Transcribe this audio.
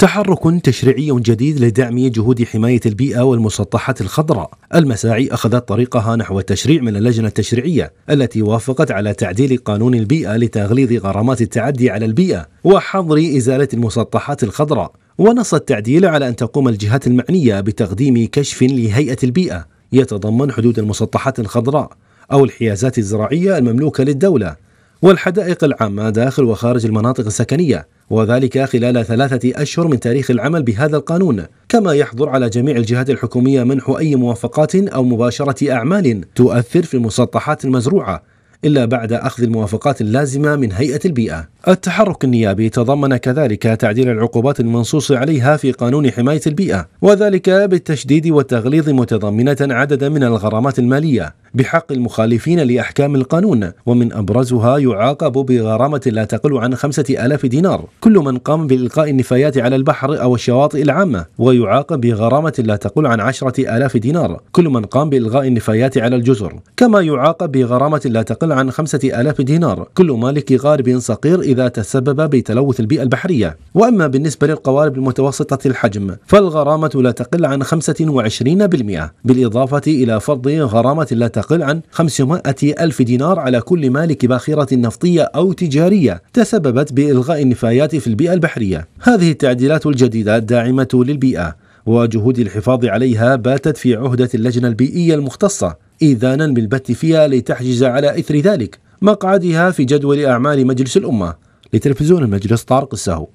تحرك تشريعي جديد لدعم جهود حماية البيئة والمسطحات الخضراء المساعي أخذت طريقها نحو التشريع من اللجنة التشريعية التي وافقت على تعديل قانون البيئة لتغليظ غرامات التعدي على البيئة وحظر إزالة المسطحات الخضراء ونص التعديل على أن تقوم الجهات المعنية بتقديم كشف لهيئة البيئة يتضمن حدود المسطحات الخضراء أو الحيازات الزراعية المملوكة للدولة والحدائق العامة داخل وخارج المناطق السكنية وذلك خلال ثلاثة أشهر من تاريخ العمل بهذا القانون كما يحظر على جميع الجهات الحكومية منح أي موافقات أو مباشرة أعمال تؤثر في المسطحات المزروعة إلا بعد أخذ الموافقات اللازمة من هيئة البيئة التحرك النيابي تضمن كذلك تعديل العقوبات المنصوص عليها في قانون حماية البيئة وذلك بالتشديد والتغليظ متضمنة عددا من الغرامات المالية بحق المخالفين لأحكام القانون ومن أبرزها يعاقب بغرامة لا تقل عن خمسة ألاف دينار كل من قام بإلقاء النفايات على البحر أو الشواطئ العامة ويعاقب بغرامة لا تقل عن عشرة ألاف دينار كل من قام بإلغاء النفايات على الجزر كما يعاقب بغرامة لا تقل يقل عن خمسة آلاف دينار كل مالك غارب صغير إذا تسبب بتلوث البيئة البحرية وأما بالنسبة للقوارب المتوسطة الحجم فالغرامة لا تقل عن 25% بالإضافة إلى فرض غرامة لا تقل عن 500000 ألف دينار على كل مالك باخرة نفطية أو تجارية تسببت بإلغاء النفايات في البيئة البحرية هذه التعديلات الجديدة داعمة للبيئة وجهود الحفاظ عليها باتت في عهدة اللجنة البيئية المختصة إيذانا بالبت فيها لتحجز على إثر ذلك مقعدها في جدول أعمال مجلس الأمة لتلفزيون المجلس طارق السهو